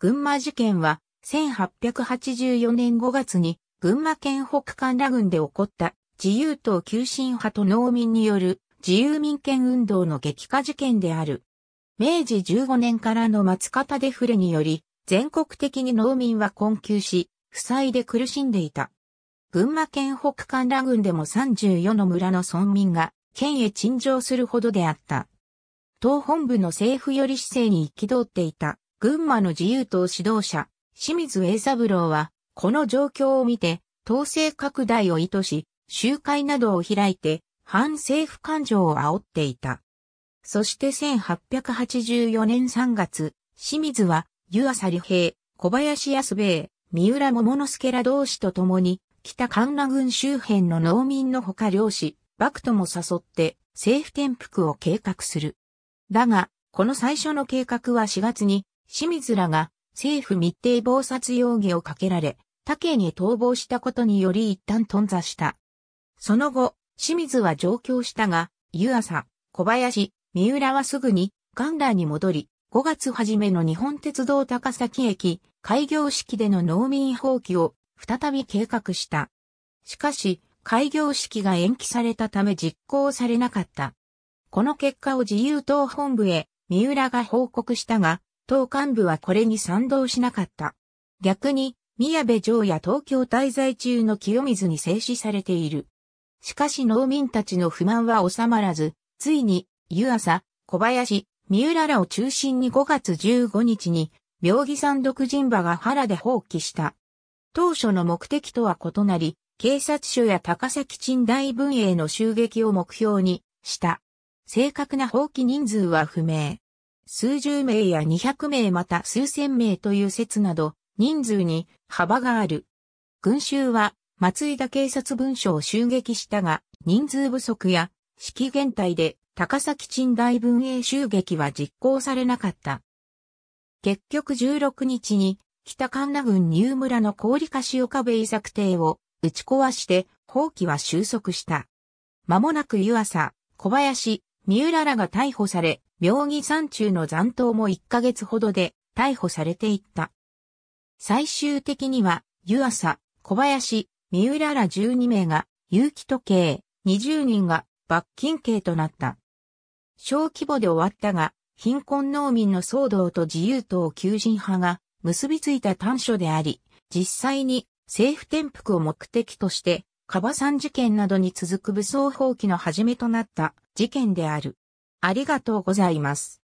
群馬事件は、1884年5月に、群馬県北神ら郡で起こった、自由党急進派と農民による、自由民権運動の激化事件である。明治15年からの松方デフレにより、全国的に農民は困窮し、負債で苦しんでいた。群馬県北神ら郡でも34の村の村民が、県へ陳情するほどであった。党本部の政府寄り姿勢に憤っていた群馬の自由党指導者、清水栄三郎は、この状況を見て、統制拡大を意図し、集会などを開いて、反政府感情を煽っていた。そして1884年3月、清水は、湯浅利平、小林康兵衛、三浦桃之助ら同士と共に、北神奈郡周辺の農民のほか漁師、幕とも誘って、政府転覆を計画する。だが、この最初の計画は4月に清水らが政府密偵謀殺容疑をかけられ、他県へ逃亡したことにより一旦頓挫した。その後、清水は上京したが、湯浅、小林、三浦はすぐに、ガンダーに戻り、5月初めの日本鉄道高崎駅、開業式での農民放棄を再び計画した。しかし、開業式が延期されたため実行されなかった。この結果を自由党本部へ、三浦が報告したが、党幹部はこれに賛同しなかった。逆に、宮部城や東京滞在中の清水に制止されている。しかし農民たちの不満は収まらず、ついに、湯浅、小林、三浦らを中心に5月15日に、病気山独人馬が原で放棄した。当初の目的とは異なり、警察署や高崎鎮大分営の襲撃を目標にした。正確な放棄人数は不明。数十名や二百名また数千名という説など、人数に幅がある。群衆は、松井田警察文書を襲撃したが、人数不足や、式減退で、高崎鎮大文営襲撃は実行されなかった。結局16日に、北神奈郡入村の氷菓子岡部遺作邸を打ち壊して、放棄は収束した。間もなく湯浅、小林、三浦らが逮捕され、妙義山中の残党も1ヶ月ほどで逮捕されていった。最終的には、湯浅、小林、三浦ら12名が、有期時計、20人が罰金刑となった。小規模で終わったが、貧困農民の騒動と自由党求人派が結びついた短所であり、実際に政府転覆を目的として、カバさん事件などに続く武装放棄の始めとなった事件である。ありがとうございます。